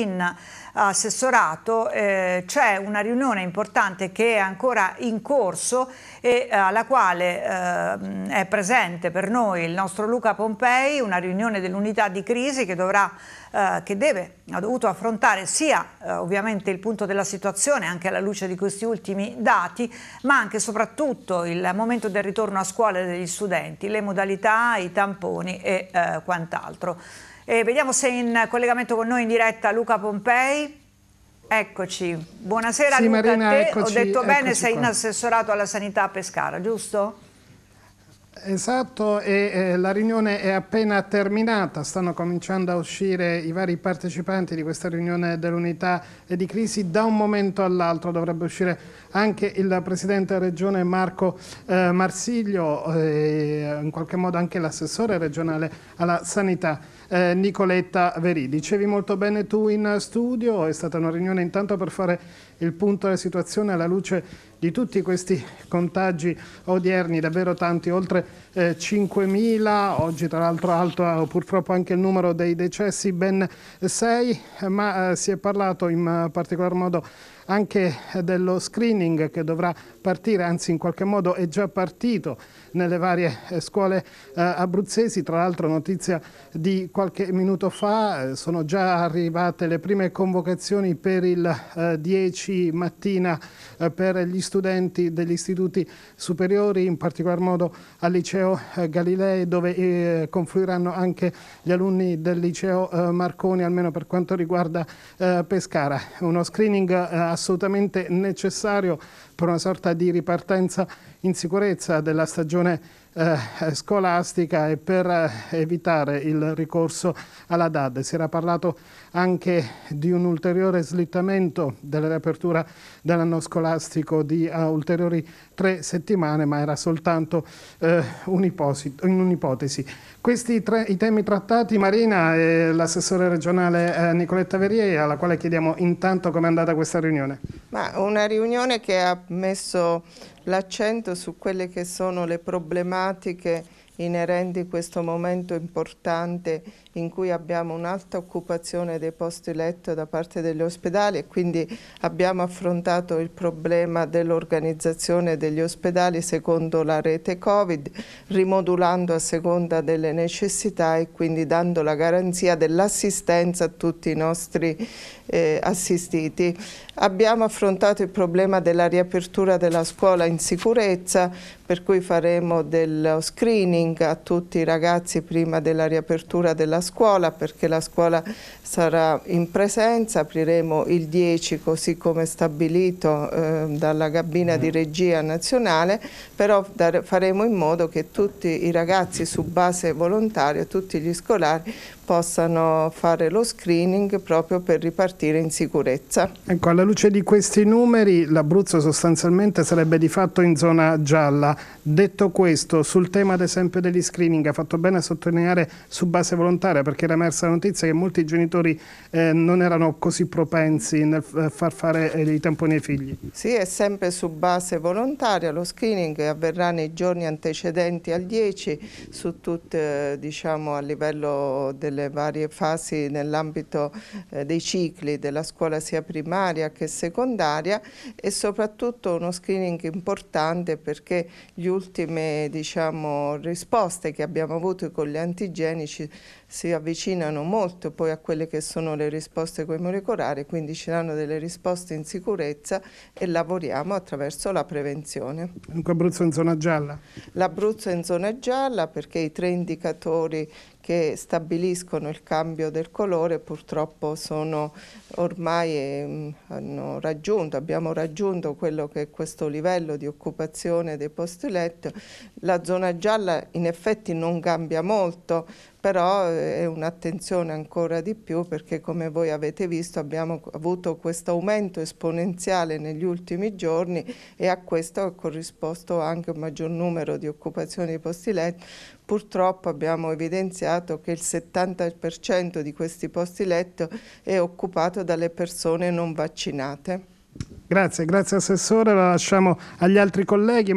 in eh, assessorato eh, c'è una riunione importante che è ancora in corso e eh, alla quale eh, è presente per noi il nostro Luca Pompei, una riunione dell'unità di crisi che dovrà eh, che deve, ha dovuto affrontare sia eh, ovviamente il punto della situazione anche alla luce di questi ultimi dati, ma anche e soprattutto il momento del ritorno a scuola degli studenti, le modalità, i tamponi e quant'altro. E eh, vediamo se è in collegamento con noi in diretta Luca Pompei. Eccoci, buonasera sì, Luca Marina, eccoci, Ho detto bene, sei qua. in assessorato alla sanità a Pescara, giusto? Esatto, e eh, la riunione è appena terminata, stanno cominciando a uscire i vari partecipanti di questa riunione dell'unità e di crisi da un momento all'altro, dovrebbe uscire anche il Presidente Regione Marco eh, Marsiglio, e eh, in qualche modo anche l'assessore regionale alla sanità eh, Nicoletta Veri. Dicevi molto bene tu in studio, è stata una riunione intanto per fare il punto della situazione alla luce di tutti questi contagi odierni, davvero tanti, oltre eh, 5.000, oggi tra l'altro alto eh, purtroppo anche il numero dei decessi, ben 6, ma eh, si è parlato in eh, particolar modo anche dello screening che dovrà partire, anzi in qualche modo è già partito nelle varie eh, scuole eh, abruzzesi, tra l'altro notizia di qualche minuto fa, eh, sono già arrivate le prime convocazioni per il 10 mattina per gli studenti degli istituti superiori, in particolar modo al liceo Galilei dove confluiranno anche gli alunni del liceo Marconi, almeno per quanto riguarda Pescara. Uno screening assolutamente necessario per una sorta di ripartenza in sicurezza della stagione eh, scolastica e per eh, evitare il ricorso alla DAD. Si era parlato anche di un ulteriore slittamento della riapertura dell'anno scolastico di uh, ulteriori tre settimane, ma era soltanto eh, un'ipotesi. Questi tre i temi trattati, Marina e l'assessore regionale eh, Nicoletta Verie, alla quale chiediamo intanto come è andata questa riunione. Ma una riunione che ha messo l'accento su quelle che sono le problematiche inerenti a questo momento importante in cui abbiamo un'alta occupazione dei posti letto da parte degli ospedali e quindi abbiamo affrontato il problema dell'organizzazione degli ospedali secondo la rete Covid, rimodulando a seconda delle necessità e quindi dando la garanzia dell'assistenza a tutti i nostri eh, assistiti. Abbiamo affrontato il problema della riapertura della scuola in sicurezza, per cui faremo dello screening a tutti i ragazzi prima della riapertura della scuola perché la scuola sarà in presenza, apriremo il 10 così come stabilito eh, dalla cabina di mm-hmm. regia nazionale, però faremo in modo che tutti i ragazzi su base volontaria, tutti gli scolari possano fare lo screening proprio per ripartire in sicurezza. Ecco, alla luce di questi numeri l'Abruzzo sostanzialmente sarebbe di fatto in zona gialla. Detto questo, sul tema ad esempio degli screening, ha fatto bene a sottolineare su base volontaria perché era emersa la notizia che molti genitori eh, non erano così propensi nel eh, far fare eh, i tamponi ai figli. Sì, è sempre su base volontaria, lo screening avverrà nei giorni antecedenti al 10 su tutte, diciamo, a livello delle varie fasi nell'ambito eh, dei cicli della scuola sia primaria che secondaria e soprattutto uno screening importante perché le ultime diciamo, risposte che abbiamo avuto con gli antigenici si avvicinano molto poi a quelle che sono le risposte con i molecolari, quindi ci danno delle risposte in sicurezza e lavoriamo attraverso la prevenzione. Dunque Abruzzo in zona gialla? L'Abruzzo è in zona gialla perché i tre indicatori che stabiliscono il cambio del colore purtroppo sono ormai eh, hanno raggiunto, abbiamo raggiunto quello che è questo livello di occupazione dei posti letto. La zona gialla in effetti non cambia molto però eh, è un'attenzione ancora di più perché come voi avete visto abbiamo avuto questo aumento esponenziale negli ultimi giorni e a questo è corrisposto anche un maggior numero di occupazioni di posti letto. Purtroppo abbiamo evidenziato che il 70% di questi posti letto è occupato dalle persone non vaccinate. Grazie, grazie Assessore, la lasciamo agli altri colleghi.